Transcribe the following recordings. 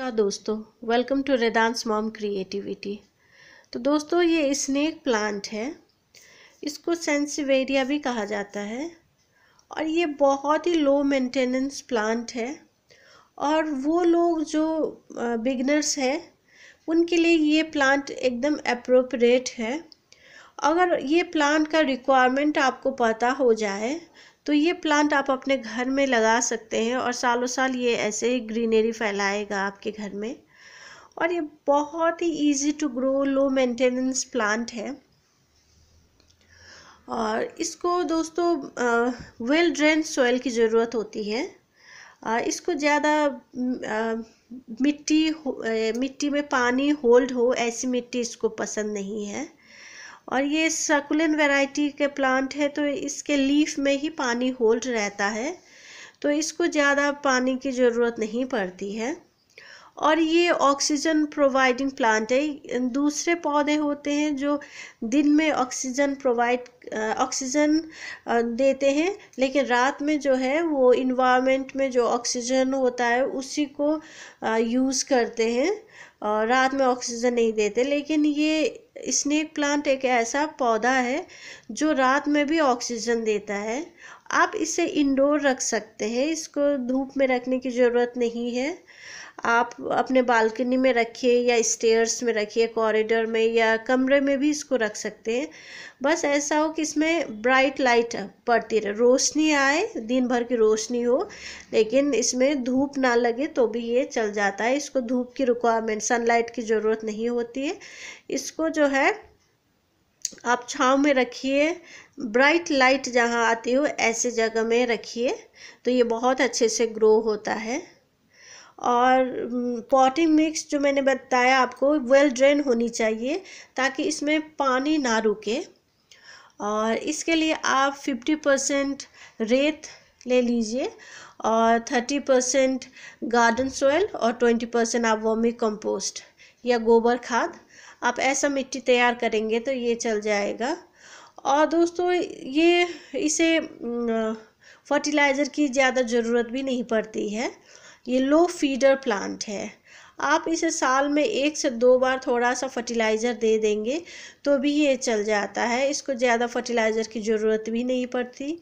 का दोस्तों welcome to रेदांस मॉम क्रिएटिविटी तो दोस्तों ये स्नेक प्लांट है इसको सेंसिवेरिया भी कहा जाता है और ये बहुत ही लो मेंटेनेंस प्लांट है और वो लोग जो बिगनर्स हैं उनके लिए ये प्लांट एकदम अप्रोप्रिएट है अगर ये प्लांट का रिक्वायरमेंट आपको पता हो जाए तो ये प्लांट आप अपने घर में लगा सकते हैं और सालों साल ये ऐसे ही ग्रीनरी फैलाएगा आपके घर में और ये बहुत ही easy to grow low maintenance plant है और इसको दोस्तों वेल ड्रेन सॉइल की ज़रूरत होती है आ, इसको ज़्यादा मिट्टी मिट्टी में पानी होल्ड हो ऐसी मिट्टी इसको पसंद नहीं है और ये सकुलन वैरायटी के प्लांट है तो इसके लीफ में ही पानी होल्ड रहता है तो इसको ज़्यादा पानी की ज़रूरत नहीं पड़ती है और ये ऑक्सीजन प्रोवाइडिंग प्लांट है दूसरे पौधे होते हैं जो दिन में ऑक्सीजन प्रोवाइड ऑक्सीजन देते हैं लेकिन रात में जो है वो इन्वामेंट में जो ऑक्सीजन होता है उसी को यूज़ करते हैं और रात में ऑक्सीजन नहीं देते लेकिन ये स्नेक प्लांट एक ऐसा पौधा है जो रात में भी ऑक्सीजन देता है आप इसे इंडोर रख सकते हैं इसको धूप में रखने की ज़रूरत नहीं है आप अपने बालकनी में रखिए या स्टेयर्स में रखिए कॉरिडोर में या कमरे में भी इसको रख सकते हैं बस ऐसा हो कि इसमें ब्राइट लाइट पड़ती रहे रोशनी आए दिन भर की रोशनी हो लेकिन इसमें धूप ना लगे तो भी ये चल जाता है इसको धूप की रिक्वायरमेंट सनलाइट की ज़रूरत नहीं होती है इसको जो है आप छाँव में रखिए ब्राइट लाइट जहाँ आती हो ऐसे जगह में रखिए तो ये बहुत अच्छे से ग्रो होता है और पॉटिंग मिक्स जो मैंने बताया आपको वेल ड्रेन होनी चाहिए ताकि इसमें पानी ना रुके और इसके लिए आप फिफ्टी परसेंट रेत ले लीजिए और थर्टी परसेंट गार्डन सोयल और ट्वेंटी परसेंट आप वर्मी कंपोस्ट या गोबर खाद आप ऐसा मिट्टी तैयार करेंगे तो ये चल जाएगा और दोस्तों ये इसे फर्टिलाइज़र की ज़्यादा ज़रूरत भी नहीं पड़ती है ये लो फीडर प्लांट है आप इसे साल में एक से दो बार थोड़ा सा फर्टिलाइज़र दे देंगे तो भी ये चल जाता है इसको ज़्यादा फर्टिलाइज़र की ज़रूरत भी नहीं पड़ती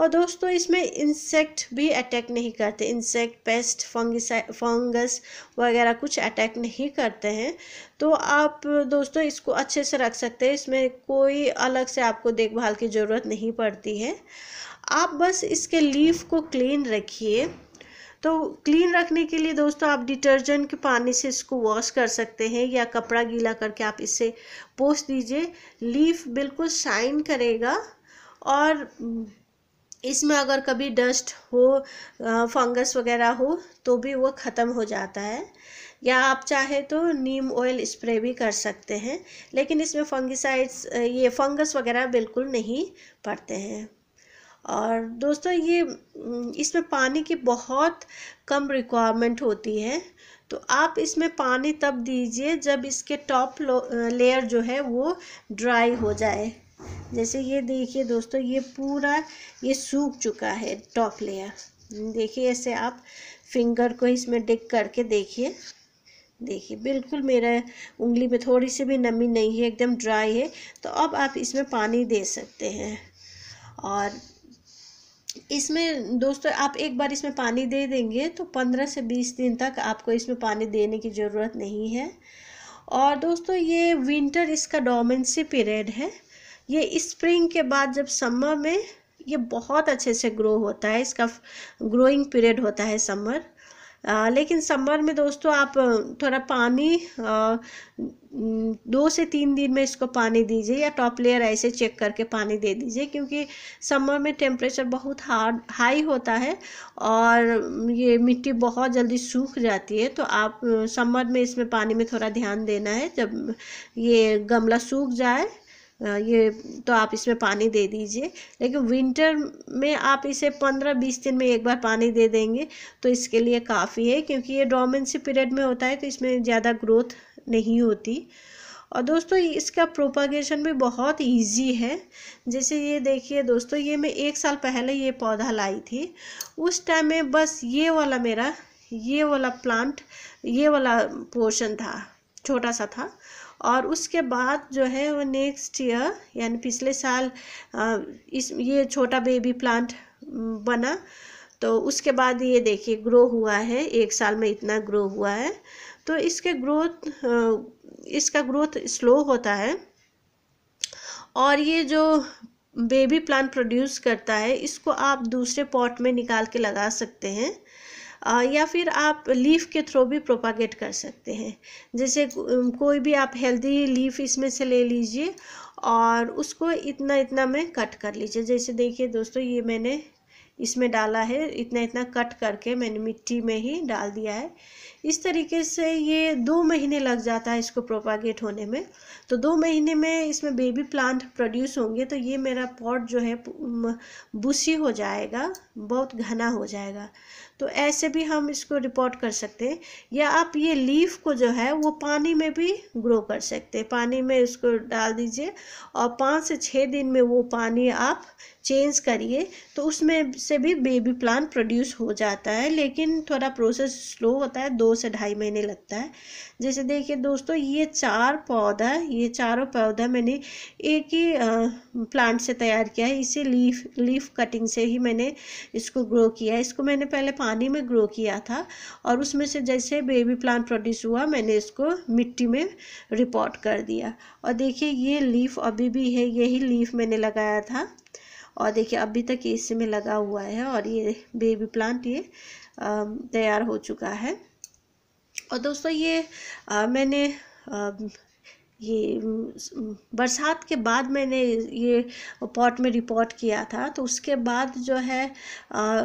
और दोस्तों इसमें इंसेक्ट भी अटैक नहीं करते इंसेक्ट पेस्ट फंगिसा फंगस वगैरह कुछ अटैक नहीं करते हैं तो आप दोस्तों इसको अच्छे से रख सकते हैं इसमें कोई अलग से आपको देखभाल की ज़रूरत नहीं पड़ती है आप बस इसके लीफ को क्लीन रखिए तो क्लीन रखने के लिए दोस्तों आप डिटर्जेंट के पानी से इसको वॉश कर सकते हैं या कपड़ा गीला करके आप इसे पोस दीजिए लीफ बिल्कुल शाइन करेगा और इसमें अगर कभी डस्ट हो फंगस वगैरह हो तो भी वो ख़त्म हो जाता है या आप चाहे तो नीम ऑयल स्प्रे भी कर सकते हैं लेकिन इसमें फंगिसाइड्स ये फंगस वगैरह बिल्कुल नहीं पड़ते हैं और दोस्तों ये इसमें पानी की बहुत कम रिक्वायरमेंट होती है तो आप इसमें पानी तब दीजिए जब इसके टॉप लेयर जो है वो ड्राई हो जाए जैसे ये देखिए दोस्तों ये पूरा ये सूख चुका है टॉप लेयर देखिए ऐसे आप फिंगर को इसमें डिक करके देखिए देखिए बिल्कुल मेरा उंगली में थोड़ी सी भी नमी नहीं है एकदम ड्राई है तो अब आप इसमें पानी दे सकते हैं और इसमें दोस्तों आप एक बार इसमें पानी दे देंगे तो पंद्रह से बीस दिन तक आपको इसमें पानी देने की ज़रूरत नहीं है और दोस्तों ये विंटर इसका डोमेंसी पीरियड है ये स्प्रिंग के बाद जब समर में ये बहुत अच्छे से ग्रो होता है इसका ग्रोइंग पीरियड होता है समर आ, लेकिन समर में दोस्तों आप थोड़ा पानी आ, दो से तीन दिन में इसको पानी दीजिए या टॉप लेयर ऐसे चेक करके पानी दे दीजिए क्योंकि समर में टेम्परेचर बहुत हार्ड हाई होता है और ये मिट्टी बहुत जल्दी सूख जाती है तो आप समर में इसमें पानी में थोड़ा ध्यान देना है जब ये गमला सूख जाए ये तो आप इसमें पानी दे दीजिए लेकिन विंटर में आप इसे पंद्रह बीस दिन में एक बार पानी दे देंगे तो इसके लिए काफ़ी है क्योंकि ये डोमेंसी पीरियड में होता है तो इसमें ज़्यादा ग्रोथ नहीं होती और दोस्तों इसका प्रोपागेशन भी बहुत इजी है जैसे ये देखिए दोस्तों ये मैं एक साल पहले ये पौधा लाई थी उस टाइम में बस ये वाला मेरा ये वाला प्लांट ये वाला पोर्शन था छोटा सा था और उसके बाद जो है वो नेक्स्ट ईयर यानी पिछले साल इस ये छोटा बेबी प्लांट बना तो उसके बाद ये देखिए ग्रो हुआ है एक साल में इतना ग्रो हुआ है तो इसके ग्रोथ इसका ग्रोथ स्लो होता है और ये जो बेबी प्लांट प्रोड्यूस करता है इसको आप दूसरे पॉट में निकाल के लगा सकते हैं या फिर आप लीफ के थ्रू भी प्रोपागेट कर सकते हैं जैसे कोई भी आप हेल्दी लीफ इसमें से ले लीजिए और उसको इतना इतना में कट कर लीजिए जैसे देखिए दोस्तों ये मैंने इसमें डाला है इतना इतना कट करके मैंने मिट्टी में ही डाल दिया है इस तरीके से ये दो महीने लग जाता है इसको प्रोपागेट होने में तो दो महीने में इसमें बेबी प्लांट प्रोड्यूस होंगे तो ये मेरा पॉट जो है बुशी हो जाएगा बहुत घना हो जाएगा तो ऐसे भी हम इसको रिपोर्ट कर सकते हैं या आप ये लीफ को जो है वो पानी में भी ग्रो कर सकते हैं पानी में इसको डाल दीजिए और पाँच से छः दिन में वो पानी आप चेंज करिए तो उसमें से भी बेबी प्लांट प्रोड्यूस हो जाता है लेकिन थोड़ा प्रोसेस स्लो होता है दो से ढाई महीने लगता है जैसे देखिए दोस्तों ये चार पौधा ये चारों पौधा मैंने एक ही प्लांट से तैयार किया है इसे लीफ लीफ कटिंग से ही मैंने इसको ग्रो किया है इसको मैंने पहले पानी में ग्रो किया था और उसमें से जैसे बेबी प्लांट प्रोड्यूस हुआ मैंने इसको मिट्टी में रिपोर्ट कर दिया और देखिए ये लीफ अभी भी है यही लीफ मैंने लगाया था और देखिए अभी तक ये इसी में लगा हुआ है और ये बेबी प्लांट ये तैयार हो चुका है और दोस्तों ये आ, मैंने आ, ये बरसात के बाद मैंने ये पॉट में रिपोर्ट किया था तो उसके बाद जो है आ,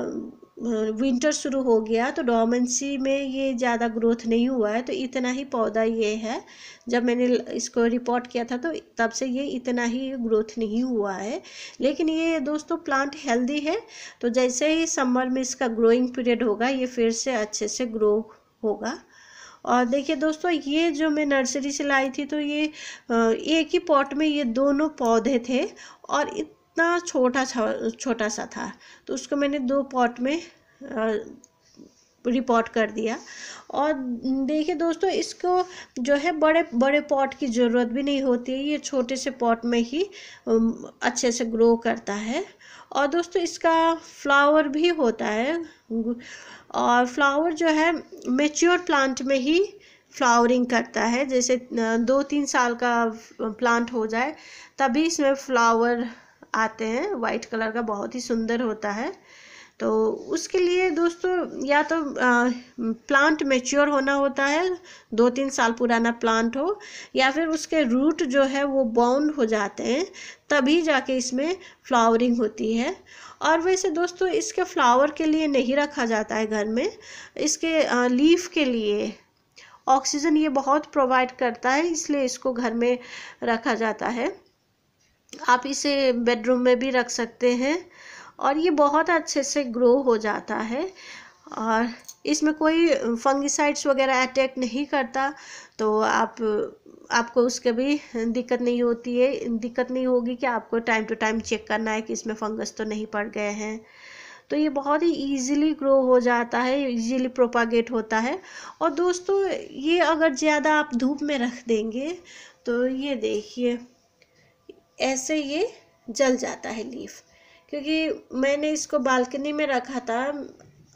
विंटर शुरू हो गया तो डोमेंसी में ये ज़्यादा ग्रोथ नहीं हुआ है तो इतना ही पौधा ये है जब मैंने इसको रिपोर्ट किया था तो तब से ये इतना ही ग्रोथ नहीं हुआ है लेकिन ये दोस्तों प्लांट हेल्दी है तो जैसे ही समर में इसका ग्रोइंग पीरियड होगा ये फिर से अच्छे से ग्रो होगा और देखिए दोस्तों ये जो मैं नर्सरी से लाई थी तो ये एक ही पॉट में ये दोनों पौधे थे और इतना छोटा छोटा सा था तो उसको मैंने दो पॉट में रिपोर्ट कर दिया और देखिए दोस्तों इसको जो है बड़े बड़े पॉट की ज़रूरत भी नहीं होती है ये छोटे से पॉट में ही अच्छे से ग्रो करता है और दोस्तों इसका फ्लावर भी होता है और फ्लावर जो है मेच्योर प्लांट में ही फ्लावरिंग करता है जैसे दो तीन साल का प्लांट हो जाए तभी इसमें फ्लावर आते हैं वाइट कलर का बहुत ही सुंदर होता है तो उसके लिए दोस्तों या तो आ, प्लांट मेच्योर होना होता है दो तीन साल पुराना प्लांट हो या फिर उसके रूट जो है वो बाउंड हो जाते हैं तभी जाके इसमें फ्लावरिंग होती है और वैसे दोस्तों इसके फ्लावर के लिए नहीं रखा जाता है घर में इसके लीफ के लिए ऑक्सीजन ये बहुत प्रोवाइड करता है इसलिए इसको घर में रखा जाता है आप इसे बेडरूम में भी रख सकते हैं और ये बहुत अच्छे से ग्रो हो जाता है और इसमें कोई फंगिसाइड्स वगैरह अटैक नहीं करता तो आप आपको उसके भी दिक्कत नहीं होती है दिक्कत नहीं होगी कि आपको टाइम टू टाइम चेक करना है कि इसमें फंगस तो नहीं पड़ गए हैं तो ये बहुत ही इजीली ग्रो हो जाता है इजीली प्रोपागेट होता है और दोस्तों ये अगर ज़्यादा आप धूप में रख देंगे तो ये देखिए ऐसे ये जल जाता है लीफ क्योंकि मैंने इसको बालकनी में रखा था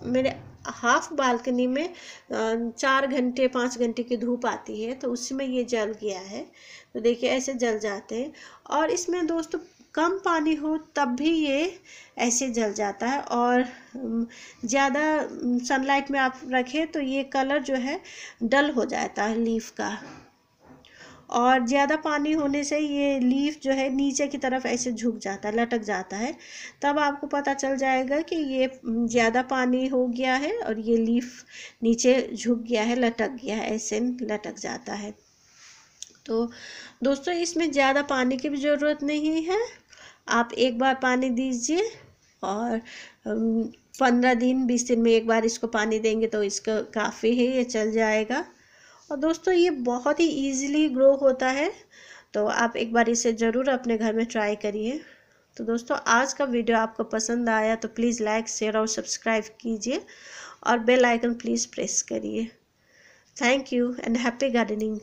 मेरे हाफ बालकनी में चार घंटे पाँच घंटे की धूप आती है तो उसमें ये जल गया है तो देखिए ऐसे जल जाते हैं और इसमें दोस्तों कम पानी हो तब भी ये ऐसे जल जाता है और ज़्यादा सनलाइट में आप रखें तो ये कलर जो है डल हो जाता है लीफ का और ज़्यादा पानी होने से ये लीफ जो है नीचे की तरफ ऐसे झुक जाता है लटक जाता है तब आपको पता चल जाएगा कि ये ज़्यादा पानी हो गया है और ये लीफ नीचे झुक गया है लटक गया है ऐसे लटक जाता है तो दोस्तों इसमें ज़्यादा पानी की भी ज़रूरत नहीं है आप एक बार पानी दीजिए और पंद्रह दिन बीस दिन में एक बार इसको पानी देंगे तो इसका काफ़ी है ये चल जाएगा और दोस्तों ये बहुत ही ईजिली ग्रो होता है तो आप एक बार इसे ज़रूर अपने घर में ट्राई करिए तो दोस्तों आज का वीडियो आपको पसंद आया तो प्लीज़ लाइक शेयर और सब्सक्राइब कीजिए और बेल आइकन प्लीज़ प्रेस करिए thank you and happy gardening